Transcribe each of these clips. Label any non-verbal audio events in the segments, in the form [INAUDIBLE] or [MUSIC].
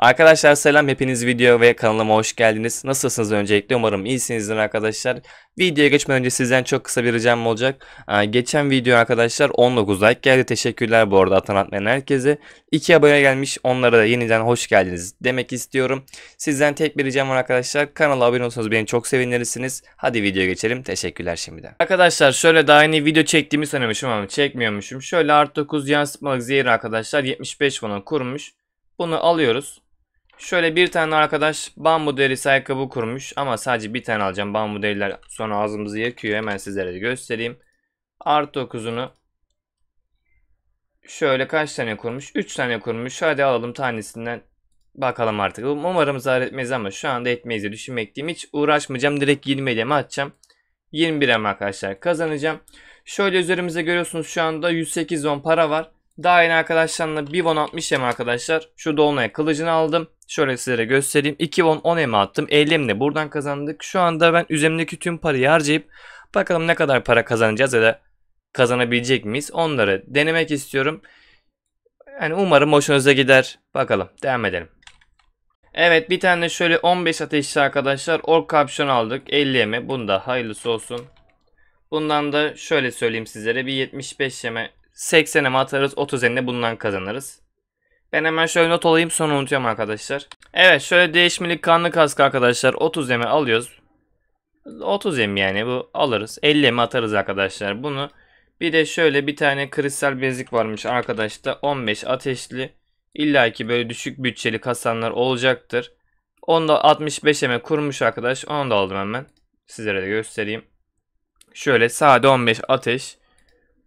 Arkadaşlar selam hepiniz video ve kanalıma hoş geldiniz. Nasılsınız öncelikle umarım iyisinizdir arkadaşlar. Videoya geçmeden önce sizden çok kısa bir ricam olacak. geçen video arkadaşlar 19 like geldi. Teşekkürler bu arada atan atmayan herkese. 2 abone gelmiş onlara da yeniden hoş geldiniz demek istiyorum. Sizden tek bir ricam var arkadaşlar. Kanala abone olursanız beni çok sevinirsiniz. Hadi videoya geçelim. Teşekkürler şimdiden. Arkadaşlar şöyle daha yeni video çektiğimi sanıyormuşum ama çekmiyormuşum. Şöyle artı 9 yansıtmalık zehir arkadaşlar 75 falan kurmuş. Bunu alıyoruz. Şöyle bir tane arkadaş bambu derisi ayakkabı kurmuş ama sadece bir tane alacağım. Bambu deriler sonra ağzımızı yakıyor. Hemen sizlere de göstereyim. Artı 9'unu şöyle kaç tane kurmuş? 3 tane kurmuş. Hadi alalım tanesinden bakalım artık. Umarım zarar etmez ama şu anda etmeyiz diye düşünmekteyim. Hiç uğraşmayacağım. Direkt 20 eleme atacağım. 21 eleme arkadaşlar kazanacağım. Şöyle üzerimize görüyorsunuz şu anda 108 won para var. Daha yeni arkadaşlarımla 1 won 60 arkadaşlar. Şu dolunay kılıcını aldım. Şöyle sizlere göstereyim. 2 won 10 eme attım. 50 emle buradan kazandık. Şu anda ben üzerimdeki tüm parayı harcayıp bakalım ne kadar para kazanacağız ya da kazanabilecek miyiz? Onları denemek istiyorum. Yani umarım hoşunuza gider. Bakalım devam edelim. Evet bir tane şöyle 15 ateşli arkadaşlar ork kapşon aldık 50 yeme bunda hayırlısı olsun. Bundan da şöyle söyleyeyim sizlere bir 75 yeme 80 yeme atarız 30 eline bundan kazanırız. Ben hemen şöyle not alayım sonra unutuyorum arkadaşlar. Evet şöyle değişmelik kanlı kask arkadaşlar 30 yeme alıyoruz. 30 emi yani bu alırız. 50 yeme atarız arkadaşlar bunu. Bir de şöyle bir tane kristal bezik varmış arkadaşlar. 15 ateşli. İlla ki böyle düşük bütçeli kasanlar olacaktır. Onu da 65 yeme kurmuş arkadaş. Onu da aldım hemen. Sizlere de göstereyim. Şöyle sade 15 ateş.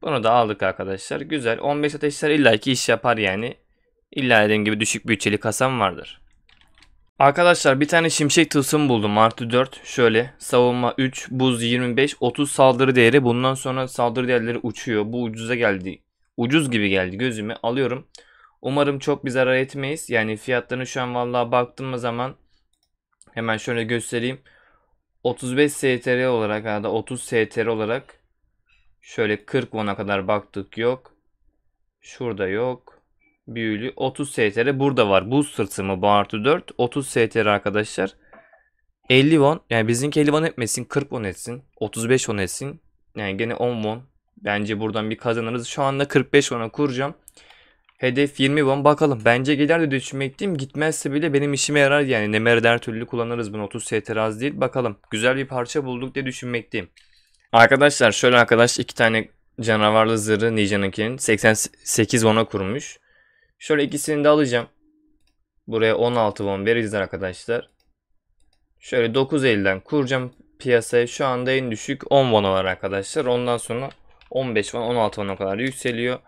Bunu da aldık arkadaşlar. Güzel. 15 ateşler illa ki iş yapar yani. İlla dediğim gibi düşük bütçeli kasam vardır. Arkadaşlar bir tane şimşek tılsım buldum artı 4 şöyle savunma 3 buz 25 30 saldırı değeri bundan sonra saldırı değerleri uçuyor bu ucuza geldi ucuz gibi geldi gözüme alıyorum umarım çok bir zarar etmeyiz yani fiyatlarını şu an vallahi baktığım zaman hemen şöyle göstereyim 35 STR olarak ya da 30 STR olarak şöyle 40 ona kadar baktık yok şurada yok büyülü 30 STR burada var. Bu sırtımı bu artı 4 30 STR arkadaşlar. 50 won yani bizimki 50 won etmesin 40 won etsin 35 won etsin yani gene 10 won bence buradan bir kazanırız şu anda 45 won'a kuracağım hedef 20 won bakalım bence gider de düşünmekteyim gitmezse bile benim işime yarar yani Nemer'de her türlü kullanırız bunu 30 STR az değil bakalım güzel bir parça bulduk diye düşünmekteyim arkadaşlar şöyle arkadaş iki tane canavarlı zırhı Ninja'nınkinin 88 won'a kurmuş Şöyle ikisini de alacağım. Buraya 16 won veririz arkadaşlar. Şöyle 9.50'den kuracağım piyasaya. Şu anda en düşük 10 won var arkadaşlar. Ondan sonra 15 won 16 won'a kadar yükseliyor.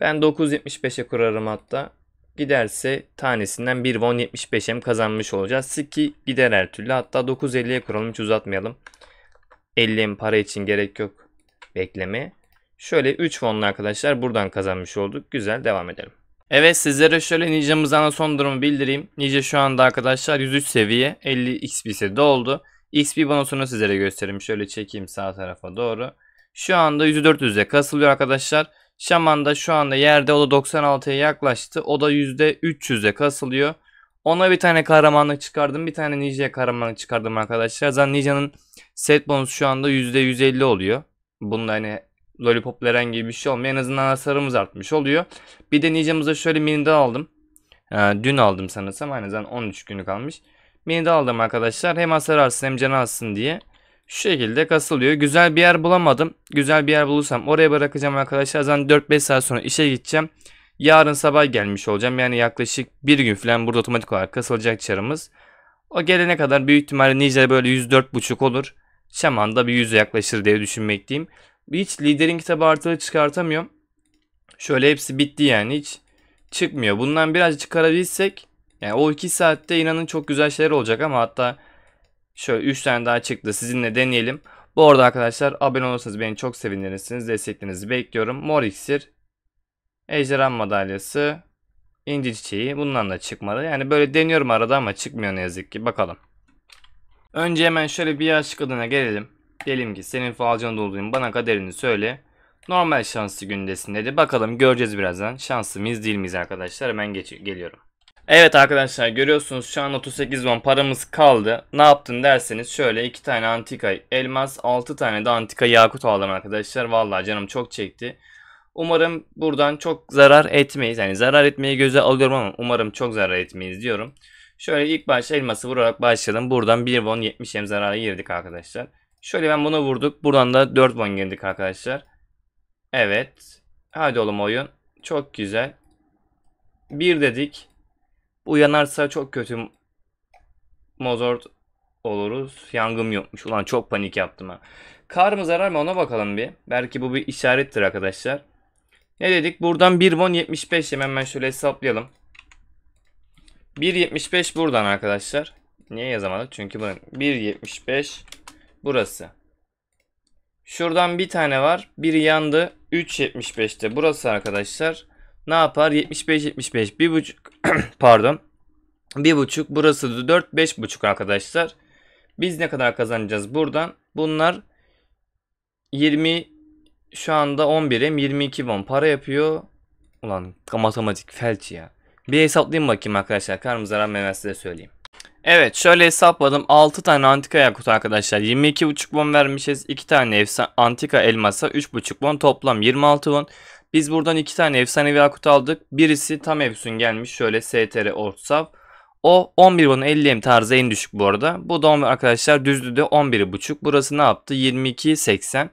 Ben 9.75'e kurarım hatta. Giderse tanesinden 1 won 75'e kazanmış olacağız. Siki gider her türlü. Hatta 9.50'ye kuralım hiç uzatmayalım. 50'm para için gerek yok Bekleme. Şöyle 3 wonlu arkadaşlar buradan kazanmış olduk. Güzel devam edelim. Evet sizlere şöyle Ninja'mızın ana son durumu bildireyim. Ninja şu anda arkadaşlar 103 seviye 50 XP'si doldu. XP bonusunu sizlere göstereyim. Şöyle çekeyim sağ tarafa doğru. Şu anda 10400'e kasılıyor arkadaşlar. Şaman da şu anda yerde o da 96'ya yaklaştı. O da %300'e kasılıyor. Ona bir tane kahramanlık çıkardım. Bir tane Ninja'ya kahramanlık çıkardım arkadaşlar. Zaten Ninja'nın set bonusu şu anda %150 oluyor. Bunu hani Lollipop'la herhangi bir şey olmuyor. En azından hasarımız artmış oluyor. Bir de Ninja'mıza şöyle mini de aldım. Ee, dün aldım sanırsam. Aynı zamanda 13 günü kalmış. Mini de aldım arkadaşlar. Hem hasar alsın hem canı alsın diye. Şu şekilde kasılıyor. Güzel bir yer bulamadım. Güzel bir yer bulursam oraya bırakacağım arkadaşlar. Zaten 4-5 saat sonra işe gideceğim. Yarın sabah gelmiş olacağım. Yani yaklaşık bir gün falan burada otomatik olarak kasılacak çarımız. O gelene kadar büyük ihtimalle Nijer böyle 104.5 olur. Şaman da bir yüze yaklaşır diye düşünmekteyim. Hiç liderin kitabı artığı çıkartamıyorum. Şöyle hepsi bitti yani hiç çıkmıyor. Bundan biraz çıkarabilsek yani o 2 saatte inanın çok güzel şeyler olacak ama hatta şöyle 3 tane daha çıktı sizinle deneyelim. Bu arada arkadaşlar abone olursanız beni çok sevinirsiniz. Desteklerinizi bekliyorum. Mor iksir, ejderha madalyası, inci çiçeği bundan da çıkmadı. Yani böyle deniyorum arada ama çıkmıyor ne yazık ki. Bakalım. Önce hemen şöyle bir yaş kadına gelelim. Diyelim ki senin falcını doldurayım bana kaderini söyle. Normal şanslı gündesin dedi. Bakalım göreceğiz birazdan. Şanslı mıyız değil miyiz arkadaşlar? Hemen geliyorum. Evet arkadaşlar görüyorsunuz şu an 38 won paramız kaldı. Ne yaptın derseniz şöyle 2 tane antika elmas 6 tane de antika yakut aldım arkadaşlar. Vallahi canım çok çekti. Umarım buradan çok zarar etmeyiz. Yani zarar etmeyi göze alıyorum ama umarım çok zarar etmeyiz diyorum. Şöyle ilk başta elması vurarak başlayalım. Buradan 1 won 70 em zarara girdik arkadaşlar. Şöyle ben buna vurduk. Buradan da 4 bon girdik arkadaşlar. Evet. Hadi oğlum oyun. Çok güzel. 1 dedik. Uyanarsa çok kötü Mozart oluruz. Yangım yokmuş. Ulan çok panik yaptım ha. Kar mı zarar mı ona bakalım bir. Belki bu bir işarettir arkadaşlar. Ne dedik? Buradan 1 bon 75 hemen ben şöyle hesaplayalım. 1.75 buradan arkadaşlar. Niye yazamadık? Çünkü bunun 1.75 burası. Şuradan bir tane var. Biri yandı. 3.75'te burası arkadaşlar. Ne yapar? 75 75 bir buçuk [CLEARS THROAT] pardon. Bir buçuk burası da 4 5 buçuk arkadaşlar. Biz ne kadar kazanacağız buradan? Bunlar 20 şu anda 11'im 22 won para yapıyor. Ulan matematik felç ya. Bir hesaplayayım bakayım arkadaşlar. Karnım zarar size söyleyeyim. Evet şöyle hesapladım 6 tane antika yakut arkadaşlar 22,5 bon vermişiz 2 tane efsane antika elmasa 3,5 bon toplam 26 bon. Biz buradan 2 tane efsanevi yakut aldık birisi tam efsun gelmiş şöyle str ortsav o 11 bon 50 tarzı en düşük bu arada bu da arkadaşlar düzlü de 11,5 burası ne yaptı 22,80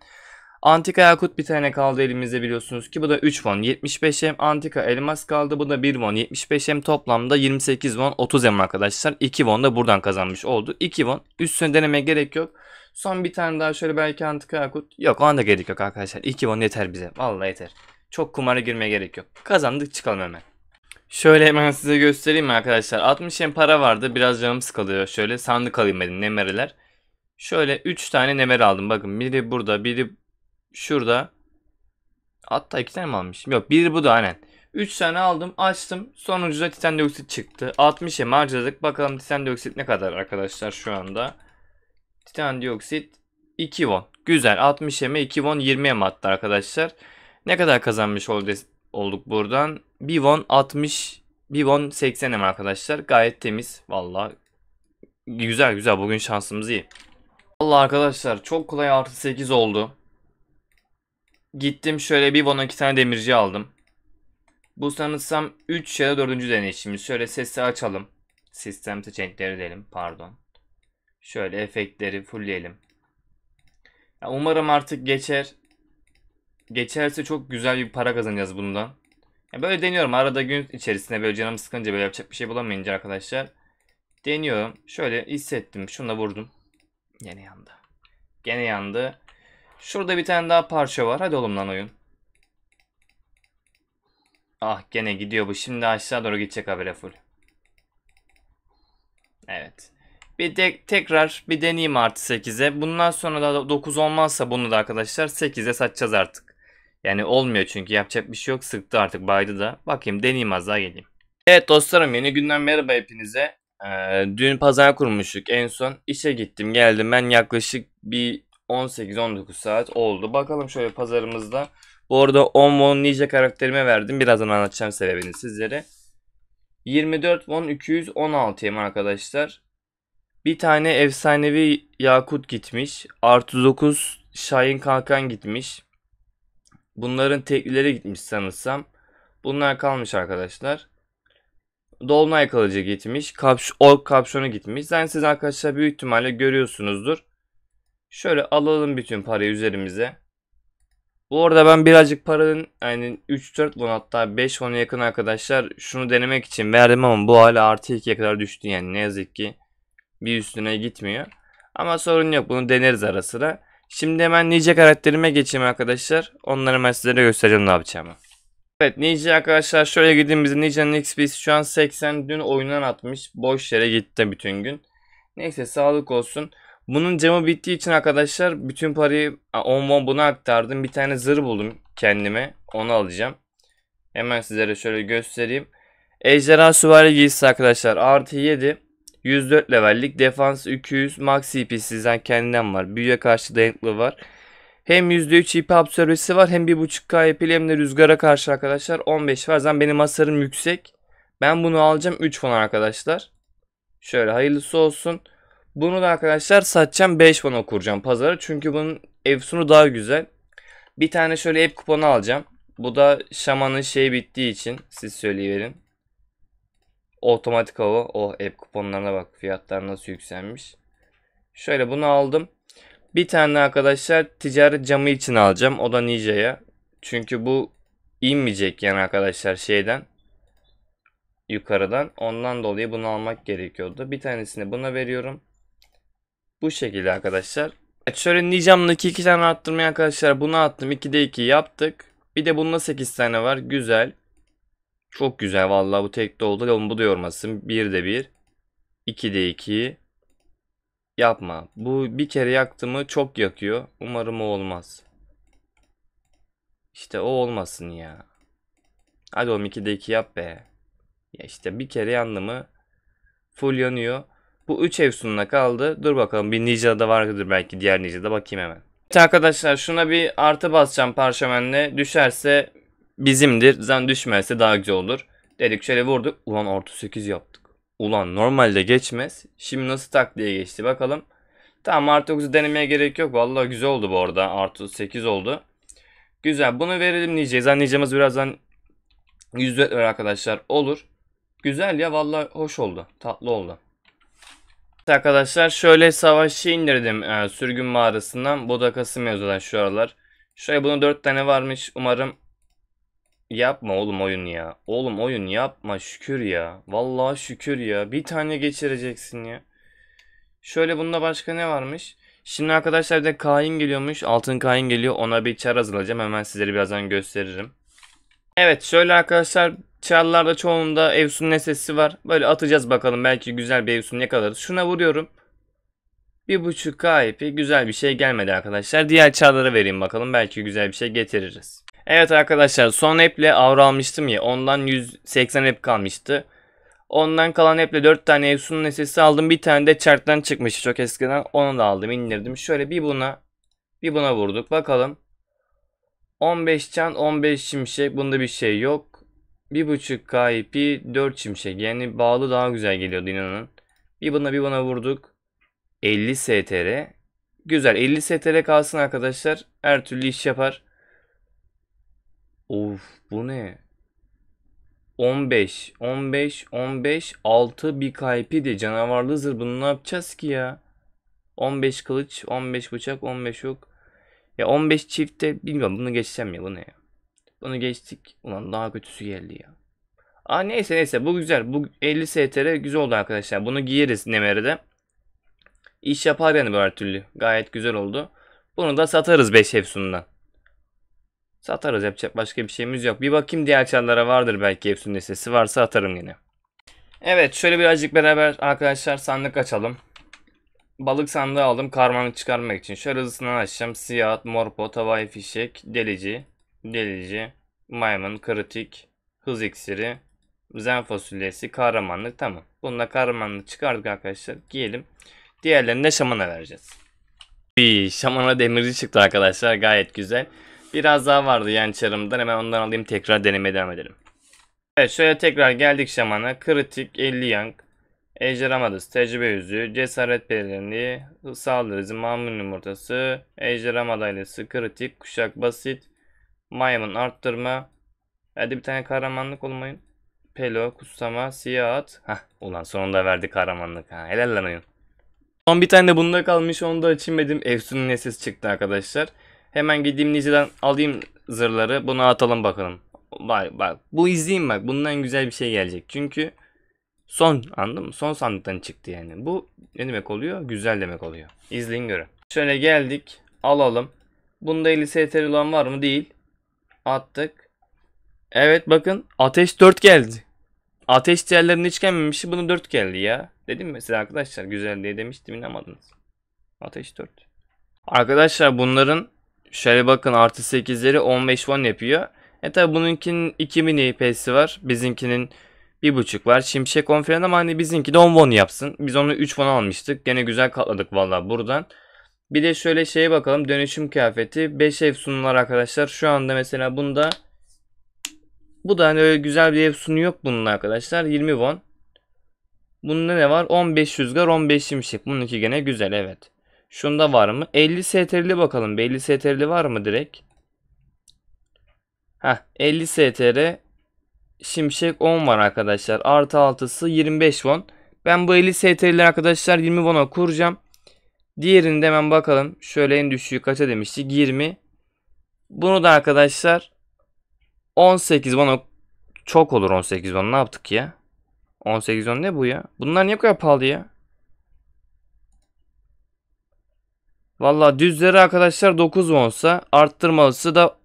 Antika yakut bir tane kaldı elimizde biliyorsunuz ki bu da 3 won 75 hem antika elmas kaldı bu da 1 won 75 hem toplamda 28 won 30 em arkadaşlar 2 won da buradan kazanmış oldu 2 won üstüne deneme gerek yok son bir tane daha şöyle belki antika yakut yok ona da gerek yok arkadaşlar 2 won yeter bize vallahi yeter çok kumara girmeye gerek yok kazandık çıkalım hemen. Şöyle hemen size göstereyim mi arkadaşlar 60 hem para vardı biraz canım sıkılıyor şöyle sandık alayım dedim nemereler. Şöyle 3 tane nemer aldım bakın biri burada biri Şurada. Hatta iki tane mi almışım? Yok bir bu da aynen. 3 tane aldım açtım. Sonuncuda titan dioksit çıktı. 60'e em harcadık. Bakalım titan dioksit ne kadar arkadaşlar şu anda. Titan dioksit 2 won. Güzel 60'e mi 2 won 20 mi attı arkadaşlar. Ne kadar kazanmış olduk buradan? 1 won 60 1 won 80 mi arkadaşlar. Gayet temiz. Valla güzel güzel bugün şansımız iyi. Valla arkadaşlar çok kolay artı 8 oldu. Gittim şöyle bir vana 2 tane demirci aldım. Bu sanırsam 3 ya da 4. deneyişimiz. Şöyle sesi açalım. Sistem seçenekleri diyelim. Pardon. Şöyle efektleri fullleyelim. Ya umarım artık geçer. Geçerse çok güzel bir para kazanacağız bundan. Ya böyle deniyorum. Arada gün içerisinde böyle canım sıkınca böyle yapacak bir şey bulamayınca arkadaşlar. Deniyorum. Şöyle hissettim. Şunu da vurdum. Gene yandı. Gene yandı. Şurada bir tane daha parça var. Hadi oğlum lan oyun. Ah gene gidiyor bu. Şimdi aşağı doğru gidecek habire full. Evet. Bir de tekrar bir deneyeyim artı 8'e. Bundan sonra da 9 olmazsa bunu da arkadaşlar 8'e satacağız artık. Yani olmuyor çünkü yapacak bir şey yok. Sıktı artık baydı da. Bakayım deneyeyim az daha geleyim. Evet dostlarım yeni günden merhaba hepinize. Ee, dün pazar kurmuştuk en son. işe gittim geldim ben yaklaşık bir 18-19 saat oldu. Bakalım şöyle pazarımızda. Bu arada 10 won ninja karakterime verdim. Birazdan anlatacağım sebebini sizlere. 24 won yem arkadaşlar. Bir tane efsanevi Yakut gitmiş. Artı 9 Şahin Kalkan gitmiş. Bunların teklileri gitmiş sanırsam. Bunlar kalmış arkadaşlar. Dolunay Kalıcı gitmiş. Kapş, ork Kapşonu gitmiş. Yani siz arkadaşlar büyük ihtimalle görüyorsunuzdur. Şöyle alalım bütün parayı üzerimize. Bu arada ben birazcık paranın yani 3-4 won hatta 5 won'a yakın arkadaşlar şunu denemek için verdim ama bu hala artı 2'ye kadar düştü yani ne yazık ki bir üstüne gitmiyor. Ama sorun yok bunu deneriz ara sıra. Şimdi hemen nice karakterime geçeyim arkadaşlar. Onları ben sizlere göstereceğim ne yapacağımı. Evet Nice arkadaşlar şöyle gideyim Nice'nin XP'si şu an 80 dün oyundan atmış. Boş yere gitti bütün gün. Neyse sağlık olsun. Bunun camı bittiği için arkadaşlar bütün parayı 10 bon buna aktardım. Bir tane zır buldum kendime. Onu alacağım. Hemen sizlere şöyle göstereyim. Ejderha süvari giysisi arkadaşlar. Artı 7. 104 levellik. Defans 200. Max CP sizden kendinden var. Büyüye karşı dayanıklı var. Hem %3 IP absorbesi var. Hem 1.5K IP'li hem de rüzgara karşı arkadaşlar. 15 var. Zaten benim hasarım yüksek. Ben bunu alacağım 3 fon arkadaşlar. Şöyle hayırlısı olsun. Bunu da arkadaşlar satacağım 5 bana kuracağım pazara. Çünkü bunun efsunu daha güzel. Bir tane şöyle ep kuponu alacağım. Bu da şamanın şeyi bittiği için siz söyleyiverin. Otomatik hava. Oh ep kuponlarına bak fiyatlar nasıl yükselmiş. Şöyle bunu aldım. Bir tane arkadaşlar ticaret camı için alacağım. O da Ninja'ya. Çünkü bu inmeyecek yani arkadaşlar şeyden. Yukarıdan. Ondan dolayı bunu almak gerekiyordu. Bir tanesini buna veriyorum. Bu şekilde arkadaşlar. Evet, şöyle Nicam'daki iki tane arttırmaya arkadaşlar bunu attım. 2'de 2 yaptık. Bir de bunda 8 tane var. Güzel. Çok güzel vallahi bu tekte oldu. Oğlum bu da yormasın. 1'de 1. 2'de 2. Yapma. Bu bir kere yaktı mı çok yakıyor. Umarım o olmaz. İşte o olmasın ya. Hadi oğlum 2'de 2 yap be. Ya işte bir kere yandı mı full yanıyor. Bu 3 Efsun'la kaldı. Dur bakalım bir Ninja'da vardır belki diğer Ninja'da bakayım hemen. Evet arkadaşlar şuna bir artı basacağım parşömenle. Düşerse bizimdir. Zaten düşmezse daha güzel olur. Dedik şöyle vurduk. Ulan orta 8 yaptık. Ulan normalde geçmez. Şimdi nasıl tak diye geçti bakalım. Tamam artı 9'u denemeye gerek yok. Vallahi güzel oldu bu arada. Artı 8 oldu. Güzel. Bunu verelim Nice'ye. Zaten Nice'miz birazdan %4 arkadaşlar. Olur. Güzel ya. Vallahi hoş oldu. Tatlı oldu arkadaşlar şöyle savaşçı indirdim e, sürgün mağarasından. Bu da Kasım yazıyorlar şu aralar. Şöyle bunun 4 tane varmış. Umarım yapma oğlum oyun ya. Oğlum oyun yapma şükür ya. Vallahi şükür ya. Bir tane geçireceksin ya. Şöyle bunda başka ne varmış? Şimdi arkadaşlar bir de kain geliyormuş. Altın kain geliyor. Ona bir çar hazırlayacağım. Hemen sizlere birazdan gösteririm. Evet şöyle arkadaşlar Çarlarda çoğunda Evsun Nesesi var. Böyle atacağız bakalım belki güzel bir Evsun kadar? Şuna vuruyorum. 1.5K ipi güzel bir şey gelmedi arkadaşlar. Diğer çarlara vereyim bakalım belki güzel bir şey getiririz. Evet arkadaşlar son eple avro almıştım ya ondan 180 ep kalmıştı. Ondan kalan eple 4 tane Evsun'un esesi aldım. Bir tane de çarptan çıkmıştı çok eskiden. Onu da aldım indirdim. Şöyle bir buna bir buna vurduk bakalım. 15 can 15 şimşek bunda bir şey yok. 1.5K ipi 4 çimşek Yani bağlı daha güzel geliyordu inanın. Bir bana bir bana vurduk. 50 STR. Güzel. 50 STR kalsın arkadaşlar. Her türlü iş yapar. Of bu ne? 15, 15, 15, 6 bir kaypi de canavarlı zır. Bunu ne yapacağız ki ya? 15 kılıç, 15 bıçak, 15 ok. Ya 15 çifte bilmiyorum bunu geçsem ya bu ne ya? Bunu geçtik. Ulan daha kötüsü geldi ya. Aa neyse neyse bu güzel. Bu 50 STR güzel oldu arkadaşlar. Bunu giyeriz Nemere'de. İş yapar yani böyle türlü. Gayet güzel oldu. Bunu da satarız 5 Efsun'dan. Satarız yapacak başka bir şeyimiz yok. Bir bakayım diğer çarlara vardır belki Efsun listesi. Varsa atarım yine. Evet şöyle birazcık beraber arkadaşlar sandık açalım. Balık sandığı aldım karmanı çıkarmak için. Şöyle hızlısından açacağım. Siyah, morpo, tavayı fişek, delici delici, maymun, kritik, hız iksiri, zen fasulyesi, kahramanlık tamam. Bununla kahramanlık çıkardık arkadaşlar. Giyelim. Diğerlerini de şamana vereceğiz. Bir şamana demirci çıktı arkadaşlar. Gayet güzel. Biraz daha vardı yan çarımdan. Hemen ondan alayım tekrar deneme devam edelim. Evet şöyle tekrar geldik şamana. Kritik, 50 yank, Ejderhamadız, tecrübe yüzüğü, cesaret belirlenliği, saldırıcı, mamun yumurtası, ejderham adaylası, kritik, kuşak basit, Mayamın arttırma. Hadi bir tane kahramanlık olmayın. Pelo, kutsama, siyah at. Hah ulan sonunda verdi kahramanlık. Ha, helal lan oyun. Son bir tane de bunda kalmış onu da açmadım. Efsun'un nesesi çıktı arkadaşlar. Hemen gideyim Nici'den alayım zırları. Bunu atalım bakalım. Bak bak bu izleyin bak bundan güzel bir şey gelecek. Çünkü son anladın mı? Son sandıktan çıktı yani. Bu ne demek oluyor? Güzel demek oluyor. İzleyin görün. Şöyle geldik alalım. Bunda 50 STR olan var mı? Değil. Attık. Evet bakın ateş 4 geldi. Ateş diğerlerine hiç gelmemişti. Bunun 4 geldi ya. Dedim mi size arkadaşlar güzel diye demiştim inanmadınız. Ateş 4. Arkadaşlar bunların şöyle bakın artı 8'leri 15 won yapıyor. E tabi bununkinin 2 mini EP'si var. Bizinkinin 1.5 var. Şimşek 10 falan ama hani bizinki de 10 won yapsın. Biz onu 3 won almıştık. Gene güzel katladık valla buradan. Bir de şöyle şeye bakalım. Dönüşüm kıyafeti. 5 ev sunular arkadaşlar. Şu anda mesela bunda bu da hani öyle güzel bir ev sunu yok bunun arkadaşlar. 20 won. Bunda ne var? 1500 rüzgar, 15 şimşek. Bununki gene güzel evet. Şunda var mı? 50 STR'li bakalım. 50 STR'li var mı direkt? Heh 50 STR şimşek 10 var arkadaşlar. Artı altısı 25 won. Ben bu 50 STR'li arkadaşlar 20 won'a kuracağım. Diğerini de hemen bakalım. Şöyle en düşüğü kaça demiştik? 20. Bunu da arkadaşlar 18 bana çok olur 18 bana. Ne yaptık ya? 18 on ne bu ya? Bunlar niye bu kadar pahalı ya? Valla düzleri arkadaşlar 9 olsa arttırmalısı da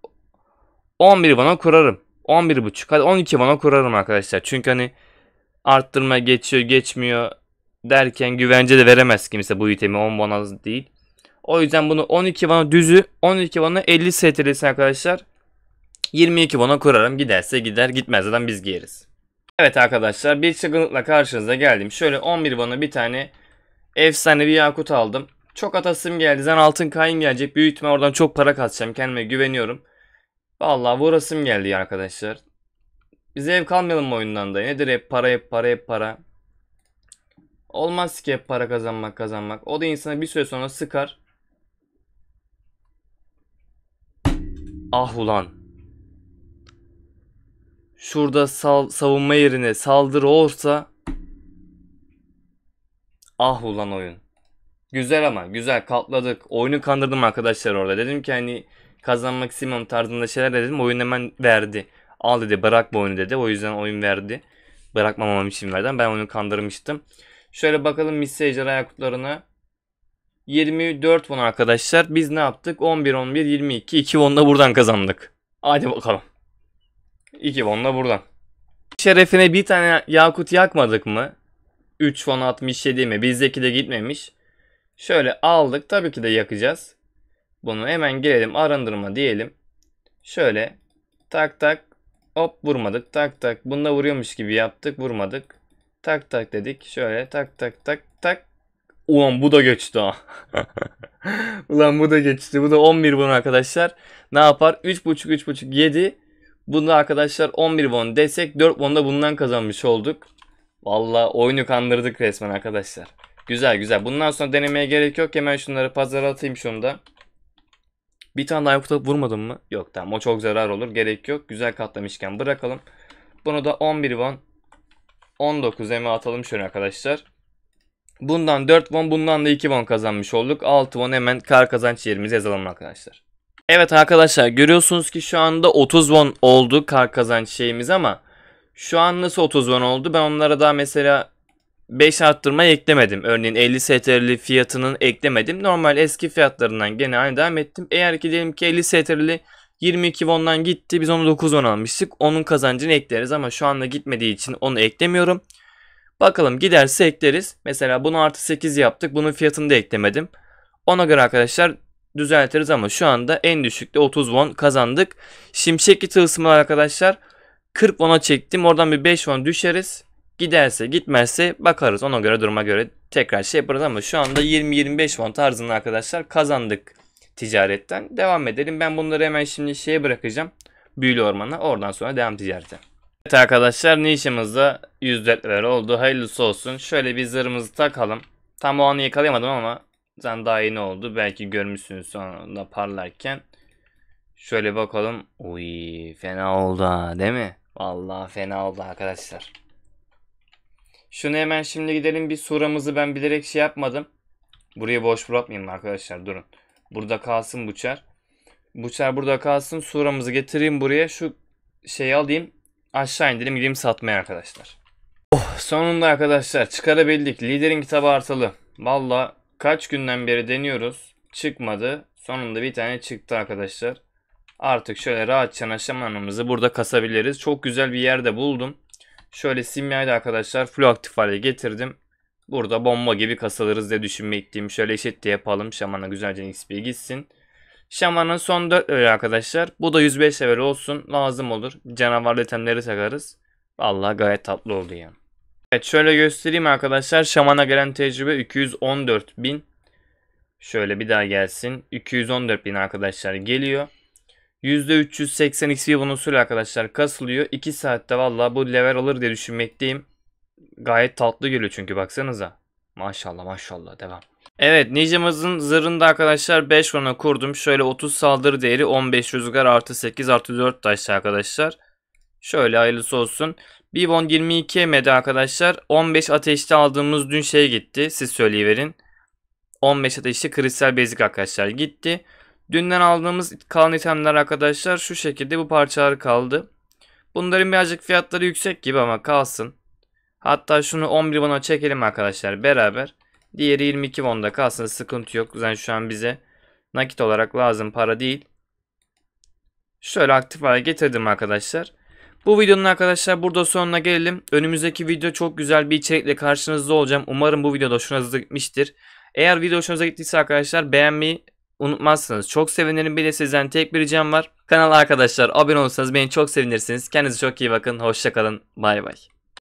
11 bana kurarım. 11 buçuk hadi 12 bana kurarım arkadaşlar. Çünkü hani arttırma geçiyor geçmiyor derken güvence de veremez kimse bu itemi 10 bana değil. O yüzden bunu 12 bana düzü 12 bana 50 STR'sin arkadaşlar. 22 bana kurarım giderse gider gitmez zaten biz giyeriz. Evet arkadaşlar bir çılgınlıkla karşınıza geldim. Şöyle 11 bana bir tane efsane bir yakut aldım. Çok atasım geldi. Zaten altın kayın gelecek. Büyütme oradan çok para katacağım. Kendime güveniyorum. Vallahi vurasım geldi arkadaşlar. Biz ev kalmayalım oyundan da. Nedir hep para hep para hep para. Olmaz ki hep para kazanmak kazanmak. O da insana bir süre sonra sıkar. Ah ulan. Şurada sal savunma yerine saldırı olsa. Ah ulan oyun. Güzel ama güzel katladık. Oyunu kandırdım arkadaşlar orada. Dedim ki hani kazanmak istemem tarzında şeyler dedim. Oyun hemen verdi. Al dedi bırakma oyunu dedi. O yüzden oyun verdi. Bırakmamam için verdi. Ben oyunu kandırmıştım. Şöyle bakalım Miss Ejderha 24 won arkadaşlar. Biz ne yaptık? 11, 11, 22. 2 won da buradan kazandık. Hadi bakalım. 2 won da buradan. Şerefine bir tane yakut yakmadık mı? 3 won 67 mi? Bizdeki de gitmemiş. Şöyle aldık. Tabii ki de yakacağız. Bunu hemen girelim. Arındırma diyelim. Şöyle tak tak hop vurmadık. Tak tak. Bunda vuruyormuş gibi yaptık. Vurmadık. Tak tak dedik. Şöyle tak tak tak tak. Ulan bu da geçti ha. [LAUGHS] Ulan bu da geçti. Bu da 11 bon arkadaşlar. Ne yapar? 3.5 3.5 7. Bunda arkadaşlar 11 bon desek 4 bon da bundan kazanmış olduk. Valla oyunu kandırdık resmen arkadaşlar. Güzel güzel. Bundan sonra denemeye gerek yok. Hemen şunları pazara atayım şunda. Bir tane daha yoksa vurmadım mı? Yok tamam o çok zarar olur. Gerek yok. Güzel katlamışken bırakalım. Bunu da 11 won 19 eme atalım şöyle arkadaşlar. Bundan 4 won bundan da 2 won kazanmış olduk. 6 won hemen kar kazanç yerimize yazalım arkadaşlar. Evet arkadaşlar görüyorsunuz ki şu anda 30 won oldu kar kazanç şeyimiz ama şu an nasıl 30 won oldu? Ben onlara daha mesela 5 arttırma eklemedim. Örneğin 50 STR'li fiyatının eklemedim. Normal eski fiyatlarından gene aynı devam ettim. Eğer ki diyelim ki 50 STR'li 22 won'dan gitti. Biz onu 9 won almıştık. Onun kazancını ekleriz ama şu anda gitmediği için onu eklemiyorum. Bakalım giderse ekleriz. Mesela bunu artı 8 yaptık. Bunun fiyatını da eklemedim. Ona göre arkadaşlar düzeltiriz ama şu anda en düşükte 30 won kazandık. Şimşek tılsımlar arkadaşlar 40 won'a çektim. Oradan bir 5 won düşeriz. Giderse gitmezse bakarız. Ona göre duruma göre tekrar şey yaparız ama şu anda 20-25 won tarzında arkadaşlar kazandık ticaretten. Devam edelim. Ben bunları hemen şimdi şeye bırakacağım. Büyülü ormana. Oradan sonra devam ticarete. Evet arkadaşlar nişamızda %4'ler oldu. Hayırlısı olsun. Şöyle bir zırhımızı takalım. Tam o anı yakalayamadım ama sen daha iyi ne oldu. Belki görmüşsünüz sonunda parlarken. Şöyle bakalım. Uy fena oldu ha değil mi? Vallahi fena oldu arkadaşlar. Şunu hemen şimdi gidelim bir suramızı ben bilerek şey yapmadım. Burayı boş bırakmayayım arkadaşlar durun. Burada kalsın bu çer. burada kalsın. Suramızı getireyim buraya. Şu şeyi alayım. Aşağı indireyim gideyim satmaya arkadaşlar. Oh sonunda arkadaşlar çıkarabildik. Liderin kitabı artılı. Valla kaç günden beri deniyoruz. Çıkmadı. Sonunda bir tane çıktı arkadaşlar. Artık şöyle rahatça aşamanımızı burada kasabiliriz. Çok güzel bir yerde buldum. Şöyle simyayı da arkadaşlar full aktif hale getirdim. Burada bomba gibi kasalarız diye düşünmekteyim. Şöyle eşit de yapalım. Şamana güzelce XP gitsin. Şamanın son 4 level arkadaşlar. Bu da 105 level olsun. Lazım olur. Canavar detemleri takarız. valla gayet tatlı oldu ya Evet şöyle göstereyim arkadaşlar. Şamana gelen tecrübe 214 bin. Şöyle bir daha gelsin. 214 bin arkadaşlar geliyor. %380 XP bonusu arkadaşlar kasılıyor. 2 saatte valla bu level alır diye düşünmekteyim. Gayet tatlı geliyor çünkü baksanıza. Maşallah maşallah devam. Evet Ninja'mızın zırhında arkadaşlar 5 ona kurdum. Şöyle 30 saldırı değeri 15 rüzgar artı 8 artı 4 taş arkadaşlar. Şöyle hayırlısı olsun. Bir bon 22 yemedi arkadaşlar. 15 ateşte aldığımız dün şey gitti. Siz söyleyiverin. 15 ateşli kristal bezik arkadaşlar gitti. Dünden aldığımız kalan itemler arkadaşlar şu şekilde bu parçalar kaldı. Bunların birazcık fiyatları yüksek gibi ama kalsın. Hatta şunu 11 won'a çekelim arkadaşlar beraber. Diğeri 22 won'da kalsın sıkıntı yok. Zaten şu an bize nakit olarak lazım para değil. Şöyle aktif hale getirdim arkadaşlar. Bu videonun arkadaşlar burada sonuna gelelim. Önümüzdeki video çok güzel bir içerikle karşınızda olacağım. Umarım bu videoda da hoşunuza gitmiştir. Eğer video hoşunuza gittiyse arkadaşlar beğenmeyi unutmazsınız. Çok sevinirim. Bir de sizden tek bir ricam var. Kanala arkadaşlar abone olursanız beni çok sevinirsiniz. Kendinize çok iyi bakın. Hoşçakalın. Bay bay.